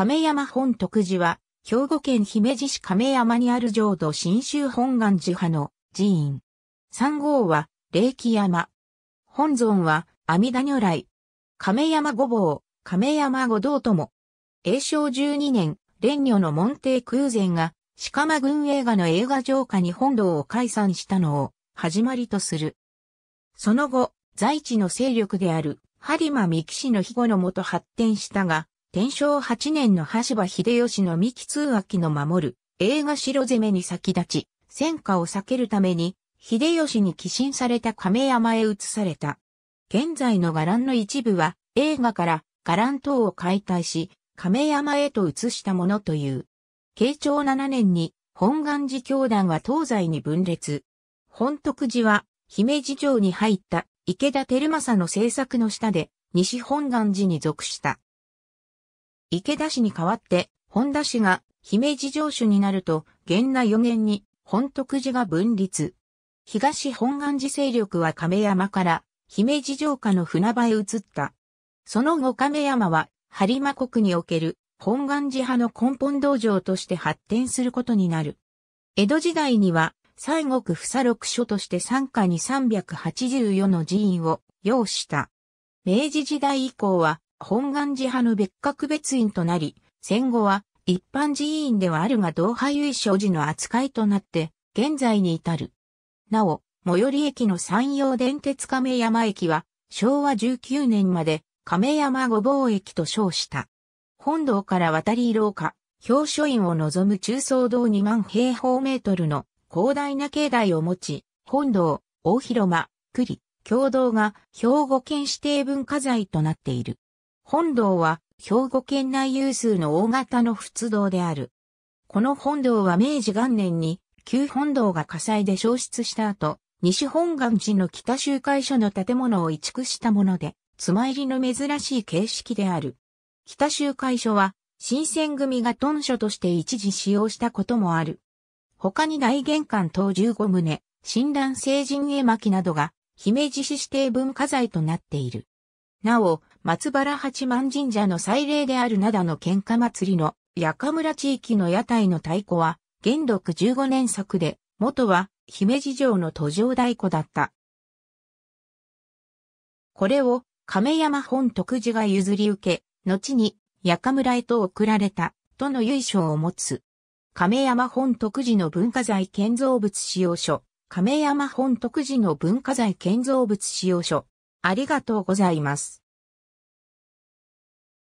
亀山本徳寺は、兵庫県姫路市亀山にある浄土真宗本願寺派の寺院。三号は、霊気山。本尊は、阿弥陀如来。亀山五坊、亀山五道とも。永正十二年、蓮女の門弟空前が、鹿間軍映画の映画上下に本堂を解散したのを、始まりとする。その後、在地の勢力である、播磨三木氏の庇護のもと発展したが、天正8年の橋場秀吉の三木通明の守る映画城攻めに先立ち、戦火を避けるために、秀吉に寄進された亀山へ移された。現在の伽藍の一部は映画から伽藍等を解体し、亀山へと移したものという。慶長7年に本願寺教団は東西に分裂。本徳寺は姫路城に入った池田輝正の政策の下で西本願寺に属した。池田氏に代わって、本田氏が姫路城主になると、源内四元に本徳寺が分立。東本願寺勢力は亀山から姫路城下の船場へ移った。その後亀山は播磨国における本願寺派の根本道場として発展することになる。江戸時代には西国房六所として参加に384の寺院を要した。明治時代以降は本願寺派の別格別院となり、戦後は一般寺院ではあるが同派由緒寺の扱いとなって、現在に至る。なお、最寄り駅の山陽電鉄亀山駅は、昭和19年まで亀山御坊駅と称した。本堂から渡り廊下、表書院を望む中層堂2万平方メートルの広大な境内を持ち、本堂、大広間、栗、共同が兵庫県指定文化財となっている。本堂は兵庫県内有数の大型の仏堂である。この本堂は明治元年に旧本堂が火災で消失した後、西本願寺の北集会所の建物を移築したもので、妻入りの珍しい形式である。北集会所は、新選組が豚所として一時使用したこともある。他に大玄関等15棟、新蘭聖人絵巻などが、姫路市指定文化財となっている。なお、松原八幡神社の祭礼である灘の喧嘩祭りの、八日村地域の屋台の太鼓は、元禄15年作で、元は、姫路城の途上太鼓だった。これを、亀山本徳寺が譲り受け、後に、八日村へと送られた、との由緒を持つ。亀山本徳寺の文化財建造物使用書。亀山本徳寺の文化財建造物使用書。ありがとうございます。